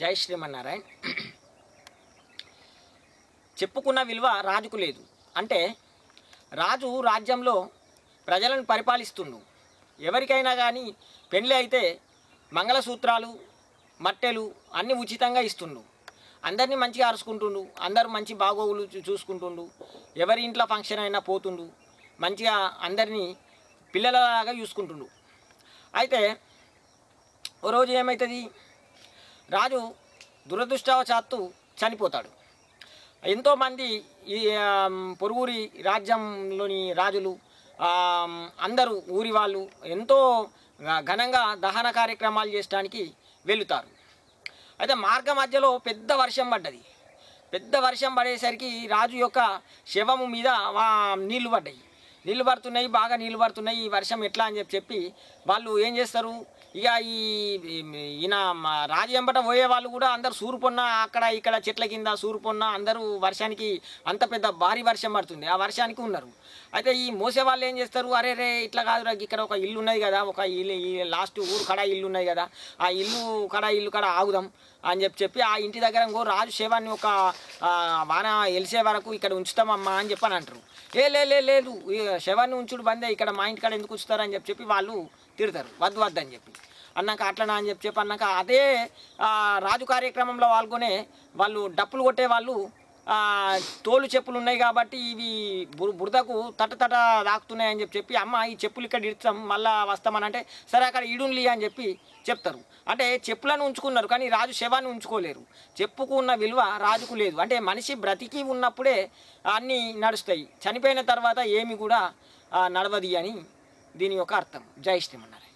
జై శ్రీమన్నారాయణ చెప్పుకున్న విలువ రాజుకు లేదు అంటే రాజు రాజ్యంలో ప్రజలను పరిపాలిస్తుండు ఎవరికైనా కానీ పెళ్ళి అయితే మంగళసూత్రాలు మట్టెలు అన్నీ ఉచితంగా ఇస్తుండు అందరినీ మంచిగా అరుచుకుంటుండు అందరూ మంచి బాగోగులు చూసుకుంటుండు ఎవరి ఇంట్లో ఫంక్షన్ అయినా పోతుండు మంచిగా అందరినీ పిల్లలలాగా చూసుకుంటుండు అయితే ఓ రోజు ఏమవుతుంది రాజు దురదృష్టవశాత్తు చనిపోతాడు ఎంతోమంది ఈ పొరుగురి రాజ్యంలోని రాజులు అందరూ ఊరి వాళ్ళు ఎంతో ఘనంగా దహన కార్యక్రమాలు చేయడానికి వెళుతారు అయితే మార్గ మధ్యలో పెద్ద వర్షం పడ్డది పెద్ద వర్షం పడేసరికి రాజు యొక్క శవము మీద నీళ్లు పడ్డాయి నీళ్ళు పడుతున్నాయి బాగా నీళ్ళు పడుతున్నాయి ఈ వర్షం ఎట్లా అని చెప్పి చెప్పి వాళ్ళు ఏం చేస్తారు ఇక ఈ ఈయన రాజు పోయే వాళ్ళు కూడా అందరు సూరుపొన్న అక్కడ ఇక్కడ చెట్ల కింద సూరుపొన్న అందరూ వర్షానికి అంత పెద్ద భారీ వర్షం పడుతుంది ఆ వర్షానికి ఉన్నారు అయితే ఈ మోసే వాళ్ళు ఏం చేస్తారు అరే రే ఇట్లా కాదురా ఇక్కడ ఒక ఇల్లు ఉన్నది కదా ఒక ఇల్లు లాస్ట్ ఊరు కడ ఇల్లు ఉన్నది కదా ఆ ఇల్లు కడ ఇల్లు కడ ఆగుదాం అని చెప్పి చెప్పి ఆ ఇంటి దగ్గర ఇంకో రాజు సేవాన్ని ఒక వాన ఎలిసే వరకు ఇక్కడ ఉంచుతామమ్మా అని చెప్పని అంటారు ఏ లేదు శవాన్ని ఉంచుడు బందే ఇక్కడ మా ఇంటికాడ ఎందుకు వస్తారు చెప్పి చెప్పి వాళ్ళు తిడతారు వద్దు వద్దు అని చెప్పి అన్నాక అట్లనా అని చెప్పి చెప్పి అన్నాక అదే రాజు కార్యక్రమంలో పాల్గొనే వాళ్ళు డప్పులు కొట్టే వాళ్ళు తోలు చెప్పులు ఉన్నాయి కాబట్టి ఇవి బురదకు తట తట తాకుతున్నాయి అని చెప్పి అమ్మ ఈ చెప్పులు ఇక్కడ ఇడతాం మళ్ళా వస్తామని అంటే సరే అక్కడ ఇడున్లీ అని చెప్పి చెప్తారు అంటే చెప్పులను ఉంచుకున్నారు కానీ రాజు శవాన్ని ఉంచుకోలేరు చెప్పుకు ఉన్న విలువ రాజుకు లేదు అంటే మనిషి బ్రతికి ఉన్నప్పుడే అన్నీ నడుస్తాయి చనిపోయిన తర్వాత ఏమి కూడా నడవది అని దీని యొక్క అర్థం జై శ్రీమన్నారు